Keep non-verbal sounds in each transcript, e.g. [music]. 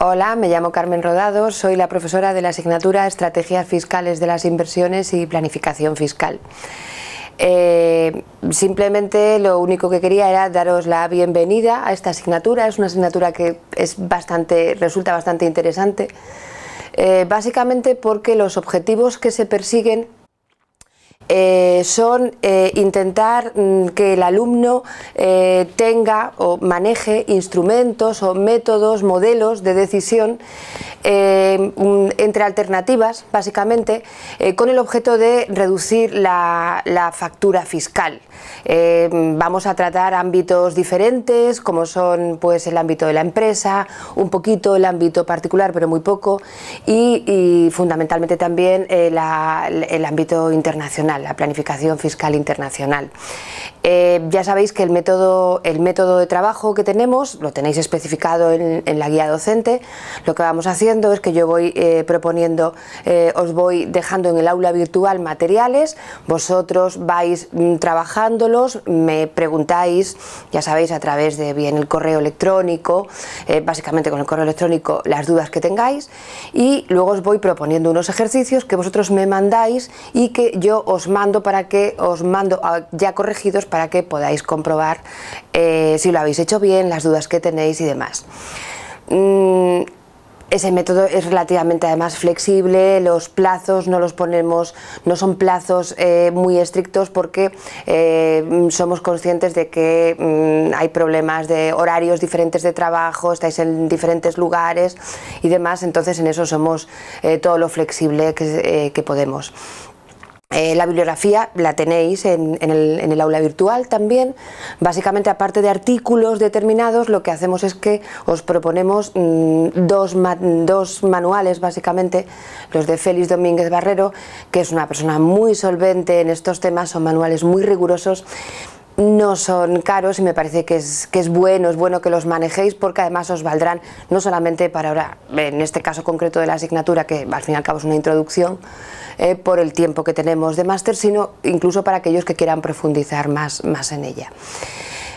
Hola, me llamo Carmen Rodado, soy la profesora de la asignatura Estrategias Fiscales de las Inversiones y Planificación Fiscal. Eh, simplemente lo único que quería era daros la bienvenida a esta asignatura, es una asignatura que es bastante, resulta bastante interesante, eh, básicamente porque los objetivos que se persiguen eh, son eh, intentar mm, que el alumno eh, tenga o maneje instrumentos o métodos, modelos de decisión eh, entre alternativas, básicamente, eh, con el objeto de reducir la, factura fiscal. Eh, vamos a tratar ámbitos diferentes, como son pues, el ámbito de la empresa, un poquito el ámbito particular, pero muy poco, y, fundamentalmente también el ámbito internacional, la planificación fiscal internacional. Eh, ya sabéis que el método, el método de trabajo que tenemos lo tenéis especificado en, la guía docente. Lo que vamos haciendo es que yo voy eh, proponiendo, eh, os voy dejando en el aula virtual materiales, vosotros vais mm, trabajándolos, me preguntáis, ya sabéis, a través de bien el correo electrónico, básicamente con el correo electrónico las dudas que tengáis y luego os voy proponiendo unos ejercicios que vosotros me mandáis y que yo os mando para que os mando ah, ya corregidos para que podáis comprobar eh, si lo habéis hecho bien, las dudas que tenéis y demás. Mm, ese método es relativamente además flexible, los plazos no los ponemos, no son plazos eh, muy estrictos porque eh, somos conscientes de que mm, hay problemas de horarios diferentes de trabajo, estáis en diferentes lugares y demás, entonces en eso somos todo lo flexible que podemos. Eh, la bibliografía la tenéis en, el, aula virtual también. Básicamente, aparte de artículos determinados, lo que hacemos es que os proponemos mm, dos, dos, manuales, básicamente, los de Félix Domínguez Barrero, que es una persona muy solvente en estos temas, son manuales muy rigurosos no son caros y me parece que es, bueno, es bueno que los manejéis porque además os valdrán no solamente para ahora, en este caso concreto de la asignatura, que al fin y al cabo es una introducción, eh, por el tiempo que tenemos de máster, sino incluso para aquellos que quieran profundizar más, en ella.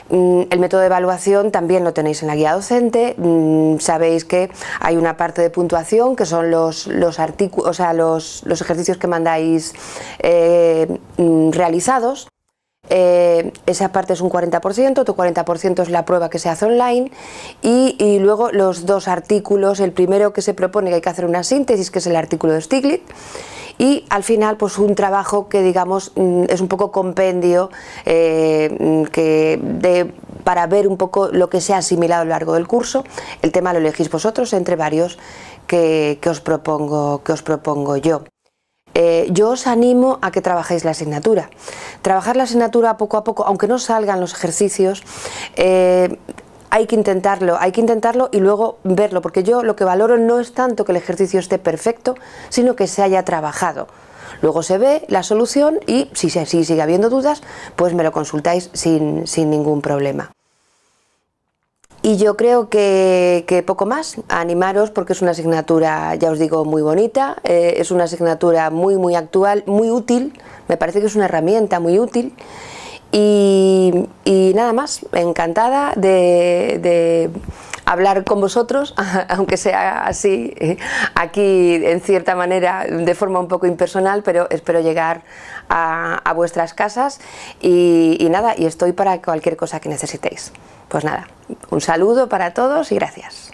Mm, el método de evaluación también lo tenéis en la guía docente. Mm, sabéis que hay una parte de puntuación que son los, los, los, ejercicios que mandáis eh, mm, realizados. Eh, esa parte es un 40%, otro 40% es la prueba que se hace online y, luego los dos artículos, el primero que se propone que hay que hacer una síntesis, que es el artículo de Stiglitz, y al final pues un trabajo que digamos mm, es un poco compendio eh, para ver un poco lo que se ha asimilado a lo largo del curso, el tema lo elegís vosotros entre varios que os, propongo, que os propongo yo. Eh, yo os animo a que trabajéis la asignatura. Trabajar la asignatura poco a poco, aunque no salgan los ejercicios, eh, hay que intentarlo, hay que intentarlo y luego verlo, porque yo lo que valoro no es tanto que el ejercicio esté perfecto, sino que se haya trabajado. Luego se ve la solución y si, sigue habiendo dudas, pues me lo consultáis sin ningún problema. Y yo creo que, poco más, animaros porque es una asignatura, ya os digo, muy bonita, eh, es una asignatura muy, muy actual, muy útil, me parece que es una herramienta muy útil. Y, nada más, encantada de hablar con vosotros, [laughs] aunque sea así, eh, aquí en cierta manera, de forma un poco impersonal, pero espero llegar a, vuestras casas y, y nada, y estoy para cualquier cosa que necesitéis. Pues nada, un saludo para todos y gracias.